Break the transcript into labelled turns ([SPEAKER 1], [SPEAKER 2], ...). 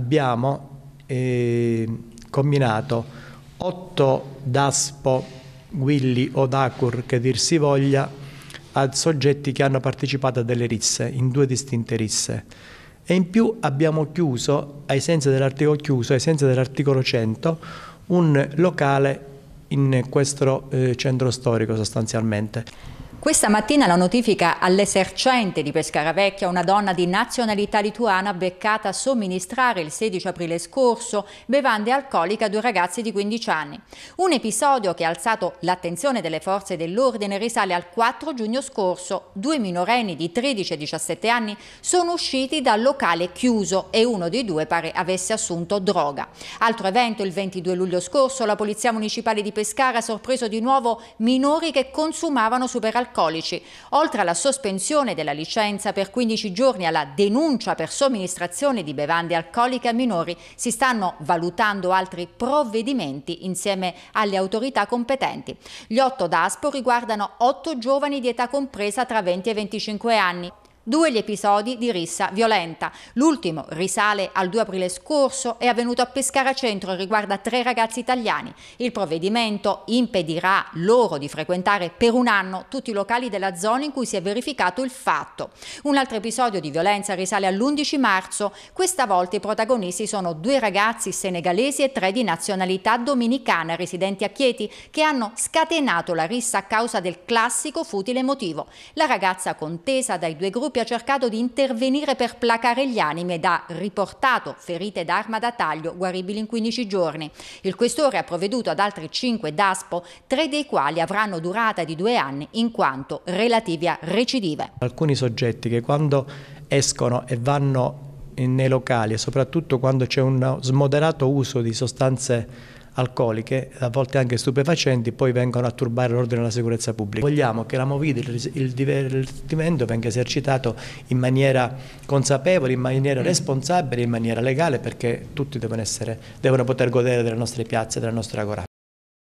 [SPEAKER 1] abbiamo eh, combinato 8 DASPO, Willy o DACUR che dir si voglia a soggetti che hanno partecipato a delle risse, in due distinte risse. E in più abbiamo chiuso, ai sensi dell'articolo chiuso, 100, un locale in questo eh, centro storico sostanzialmente.
[SPEAKER 2] Questa mattina la notifica all'esercente di Pescara Vecchia, una donna di nazionalità lituana beccata a somministrare il 16 aprile scorso bevande alcoliche a due ragazzi di 15 anni. Un episodio che ha alzato l'attenzione delle forze dell'ordine risale al 4 giugno scorso. Due minorenni di 13 e 17 anni sono usciti dal locale chiuso e uno dei due pare avesse assunto droga. Altro evento, il 22 luglio scorso, la Polizia Municipale di Pescara ha sorpreso di nuovo minori che consumavano superalcolici alcolici, oltre alla sospensione della licenza per 15 giorni alla denuncia per somministrazione di bevande alcoliche a minori, si stanno valutando altri provvedimenti insieme alle autorità competenti. Gli otto DASPO riguardano otto giovani di età compresa tra 20 e 25 anni. Due gli episodi di rissa violenta. L'ultimo risale al 2 aprile scorso, è avvenuto a Pescara Centro e riguarda tre ragazzi italiani. Il provvedimento impedirà loro di frequentare per un anno tutti i locali della zona in cui si è verificato il fatto. Un altro episodio di violenza risale all'11 marzo. Questa volta i protagonisti sono due ragazzi senegalesi e tre di nazionalità dominicana residenti a Chieti che hanno scatenato la rissa a causa del classico futile motivo. La ragazza contesa dai due gruppi gruppi ha cercato di intervenire per placare gli animi ed ha riportato ferite d'arma da taglio guaribili in 15 giorni. Il questore ha provveduto ad altri 5 DASPO, tre dei quali avranno durata di due anni in quanto relativi a recidive.
[SPEAKER 1] Alcuni soggetti che quando escono e vanno nei locali e soprattutto quando c'è un smoderato uso di sostanze alcoliche, a volte anche stupefacenti, poi vengono a turbare l'ordine della sicurezza pubblica. Vogliamo che la Movida, il, il divertimento venga esercitato in maniera consapevole, in maniera responsabile, in maniera legale, perché tutti devono, essere, devono poter godere delle nostre piazze, della nostra agora.